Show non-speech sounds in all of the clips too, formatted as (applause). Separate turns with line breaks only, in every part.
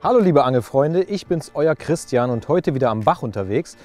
Hallo liebe Angelfreunde, ich bin's euer Christian und heute wieder am Bach unterwegs.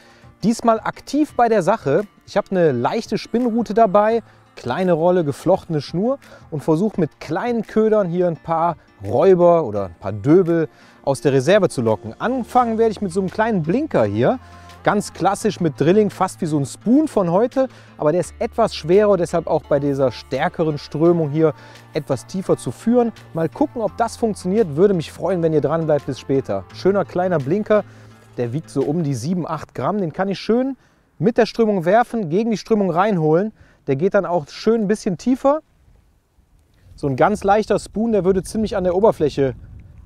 Diesmal aktiv bei der Sache. Ich habe eine leichte Spinnrute dabei, kleine Rolle, geflochtene Schnur und versuche mit kleinen Ködern hier ein paar Räuber oder ein paar Döbel aus der Reserve zu locken. Anfangen werde ich mit so einem kleinen Blinker hier. Ganz klassisch mit Drilling, fast wie so ein Spoon von heute, aber der ist etwas schwerer, deshalb auch bei dieser stärkeren Strömung hier etwas tiefer zu führen. Mal gucken, ob das funktioniert. Würde mich freuen, wenn ihr dran bleibt bis später. Schöner kleiner Blinker, der wiegt so um die 7, 8 Gramm. Den kann ich schön mit der Strömung werfen, gegen die Strömung reinholen. Der geht dann auch schön ein bisschen tiefer. So ein ganz leichter Spoon, der würde ziemlich an der Oberfläche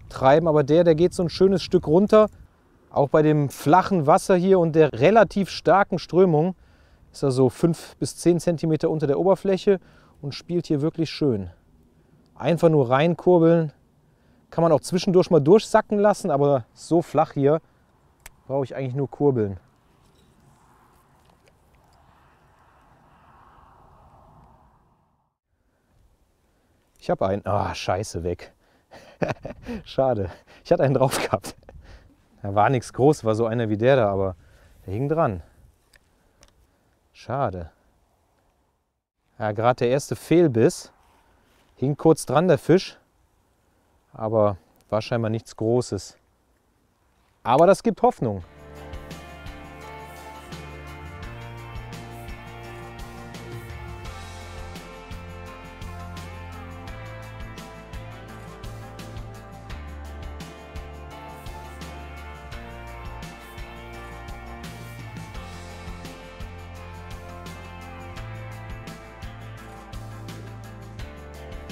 treiben, aber der, der geht so ein schönes Stück runter auch bei dem flachen Wasser hier und der relativ starken Strömung ist er so 5 bis 10 cm unter der Oberfläche und spielt hier wirklich schön. Einfach nur reinkurbeln, kann man auch zwischendurch mal durchsacken lassen, aber so flach hier brauche ich eigentlich nur kurbeln. Ich habe einen. Ah, oh, scheiße, weg. (laughs) Schade. Ich hatte einen drauf gehabt. Da war nichts groß, war so einer wie der da, aber der hing dran. Schade. Ja, gerade der erste Fehlbiss. Hing kurz dran der Fisch, aber war scheinbar nichts Großes. Aber das gibt Hoffnung.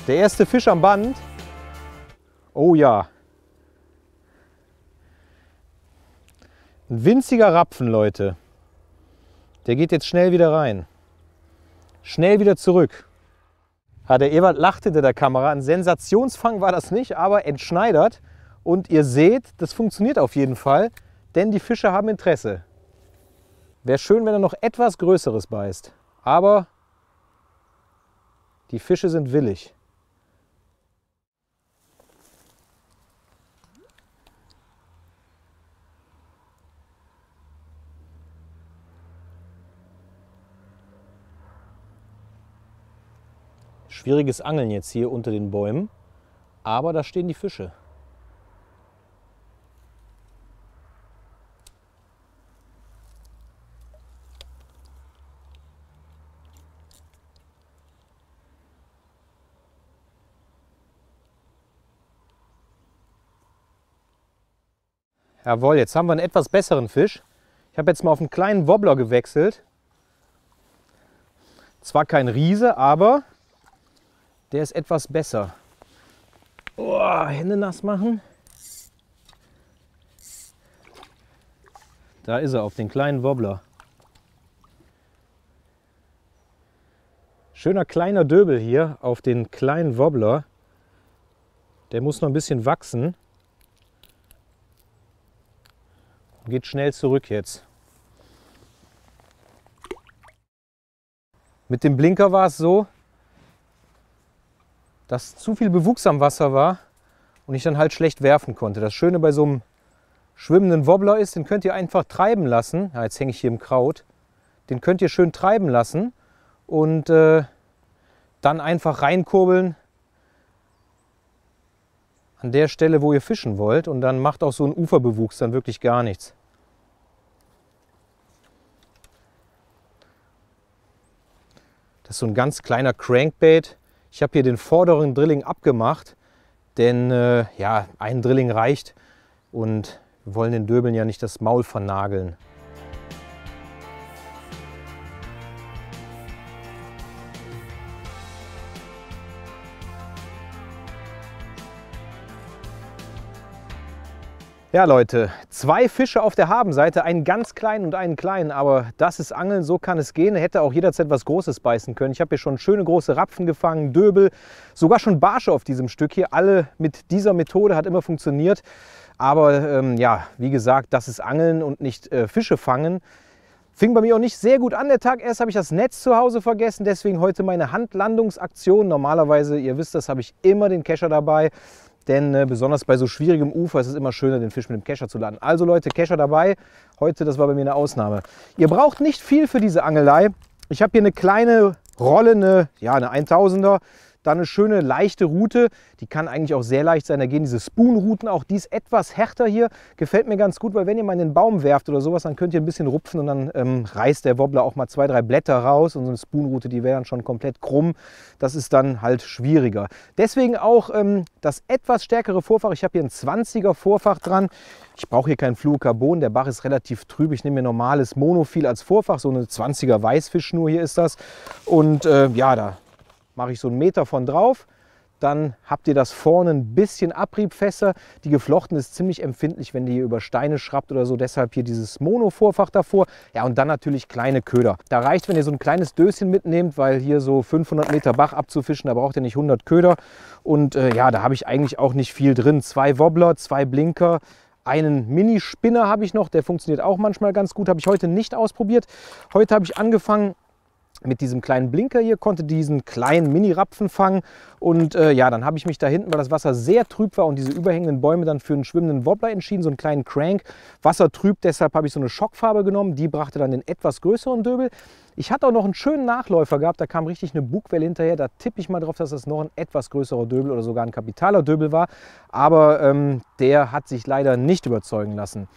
Der erste Fisch am Band. Oh ja. Ein winziger Rapfen, Leute. Der geht jetzt schnell wieder rein. Schnell wieder zurück. Ja, der Ewald lachte hinter der Kamera. Ein Sensationsfang war das nicht, aber entschneidert. Und ihr seht, das funktioniert auf jeden Fall, denn die Fische haben Interesse. Wäre schön, wenn er noch etwas Größeres beißt. Aber die Fische sind willig. Schwieriges Angeln jetzt hier unter den Bäumen, aber da stehen die Fische. Jawohl, jetzt haben wir einen etwas besseren Fisch. Ich habe jetzt mal auf einen kleinen Wobbler gewechselt. Zwar kein Riese, aber der ist etwas besser. Oh, Hände nass machen. Da ist er, auf den kleinen Wobbler. Schöner kleiner Döbel hier auf den kleinen Wobbler. Der muss noch ein bisschen wachsen. Geht schnell zurück jetzt. Mit dem Blinker war es so, dass zu viel Bewuchs am Wasser war und ich dann halt schlecht werfen konnte. Das Schöne bei so einem schwimmenden Wobbler ist, den könnt ihr einfach treiben lassen. Ja, jetzt hänge ich hier im Kraut. Den könnt ihr schön treiben lassen und äh, dann einfach reinkurbeln an der Stelle, wo ihr fischen wollt. Und dann macht auch so ein Uferbewuchs dann wirklich gar nichts. Das ist so ein ganz kleiner Crankbait. Ich habe hier den vorderen Drilling abgemacht, denn äh, ja, ein Drilling reicht und wir wollen den Döbeln ja nicht das Maul vernageln. Ja Leute, zwei Fische auf der Habenseite, einen ganz kleinen und einen kleinen, aber das ist Angeln, so kann es gehen. Hätte auch jederzeit was Großes beißen können. Ich habe hier schon schöne große Rapfen gefangen, Döbel, sogar schon Barsche auf diesem Stück hier. Alle mit dieser Methode hat immer funktioniert. Aber ähm, ja, wie gesagt, das ist Angeln und nicht äh, Fische fangen. Fing bei mir auch nicht sehr gut an der Tag. Erst habe ich das Netz zu Hause vergessen, deswegen heute meine Handlandungsaktion. Normalerweise, ihr wisst das, habe ich immer den Kescher dabei. Denn äh, besonders bei so schwierigem Ufer ist es immer schöner, den Fisch mit dem Kescher zu laden. Also Leute, Kescher dabei. Heute, das war bei mir eine Ausnahme. Ihr braucht nicht viel für diese Angelei. Ich habe hier eine kleine Rolle, eine, ja, eine 1000er da eine schöne leichte Route. Die kann eigentlich auch sehr leicht sein. Da gehen diese Spoon-Routen auch. Die ist etwas härter hier. Gefällt mir ganz gut, weil wenn ihr mal in den Baum werft oder sowas, dann könnt ihr ein bisschen rupfen und dann ähm, reißt der Wobbler auch mal zwei, drei Blätter raus. Und so eine Spoon-Route, die wäre dann schon komplett krumm. Das ist dann halt schwieriger. Deswegen auch ähm, das etwas stärkere Vorfach. Ich habe hier ein 20er Vorfach dran. Ich brauche hier kein Fluorocarbon, der Bach ist relativ trüb. Ich nehme mir normales Monofil als Vorfach, so eine 20er Weißfischschnur hier ist das. Und äh, ja, da mache ich so einen Meter von drauf, dann habt ihr das vorne ein bisschen Abriebfässer. Die geflochten ist ziemlich empfindlich, wenn ihr über Steine schraubt oder so. Deshalb hier dieses Mono-Vorfach davor. Ja, und dann natürlich kleine Köder. Da reicht, wenn ihr so ein kleines Döschen mitnehmt, weil hier so 500 Meter Bach abzufischen, da braucht ihr nicht 100 Köder. Und äh, ja, da habe ich eigentlich auch nicht viel drin. Zwei Wobbler, zwei Blinker, einen Mini-Spinner habe ich noch, der funktioniert auch manchmal ganz gut, habe ich heute nicht ausprobiert. Heute habe ich angefangen, mit diesem kleinen Blinker hier, konnte diesen kleinen Mini-Rapfen fangen. Und äh, ja, dann habe ich mich da hinten, weil das Wasser sehr trüb war und diese überhängenden Bäume dann für einen schwimmenden Wobbler entschieden, so einen kleinen Crank. Wasser trüb, deshalb habe ich so eine Schockfarbe genommen. Die brachte dann den etwas größeren Döbel. Ich hatte auch noch einen schönen Nachläufer gehabt, da kam richtig eine Bugwelle hinterher. Da tippe ich mal drauf, dass das noch ein etwas größerer Döbel oder sogar ein kapitaler Döbel war. Aber ähm, der hat sich leider nicht überzeugen lassen.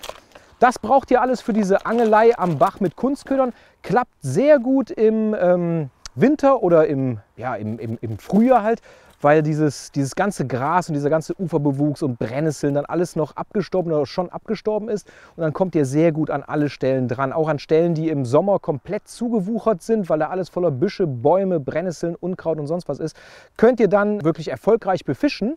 Das braucht ihr alles für diese Angelei am Bach mit Kunstködern. Klappt sehr gut im ähm, Winter oder im, ja, im, im, im Frühjahr halt, weil dieses, dieses ganze Gras und dieser ganze Uferbewuchs und Brennnesseln dann alles noch abgestorben oder schon abgestorben ist. Und dann kommt ihr sehr gut an alle Stellen dran. Auch an Stellen, die im Sommer komplett zugewuchert sind, weil da alles voller Büsche, Bäume, Brennnesseln, Unkraut und sonst was ist, könnt ihr dann wirklich erfolgreich befischen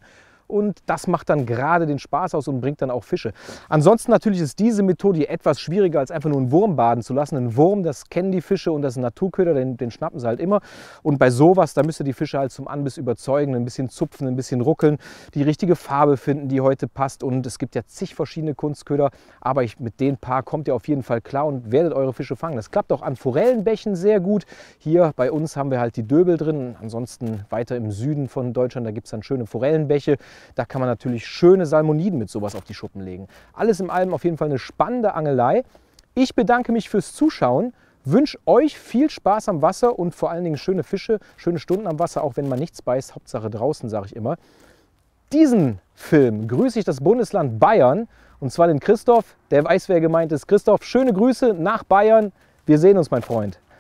und das macht dann gerade den Spaß aus und bringt dann auch Fische. Ansonsten natürlich ist diese Methode etwas schwieriger, als einfach nur einen Wurm baden zu lassen. Ein Wurm, das kennen die Fische und das ist ein Naturköder, den, den schnappen sie halt immer. Und bei sowas, da müsst ihr die Fische halt zum Anbiss überzeugen, ein bisschen zupfen, ein bisschen ruckeln, die richtige Farbe finden, die heute passt. Und es gibt ja zig verschiedene Kunstköder, aber ich, mit den paar kommt ihr auf jeden Fall klar und werdet eure Fische fangen. Das klappt auch an Forellenbächen sehr gut. Hier bei uns haben wir halt die Döbel drin. Ansonsten weiter im Süden von Deutschland, da gibt es dann schöne Forellenbäche. Da kann man natürlich schöne Salmoniden mit sowas auf die Schuppen legen. Alles im allem auf jeden Fall eine spannende Angelei. Ich bedanke mich fürs Zuschauen, wünsche euch viel Spaß am Wasser und vor allen Dingen schöne Fische, schöne Stunden am Wasser, auch wenn man nichts beißt, Hauptsache draußen, sage ich immer. Diesen Film grüße ich das Bundesland Bayern und zwar den Christoph, der weiß, wer gemeint ist. Christoph, schöne Grüße nach Bayern. Wir sehen uns, mein Freund.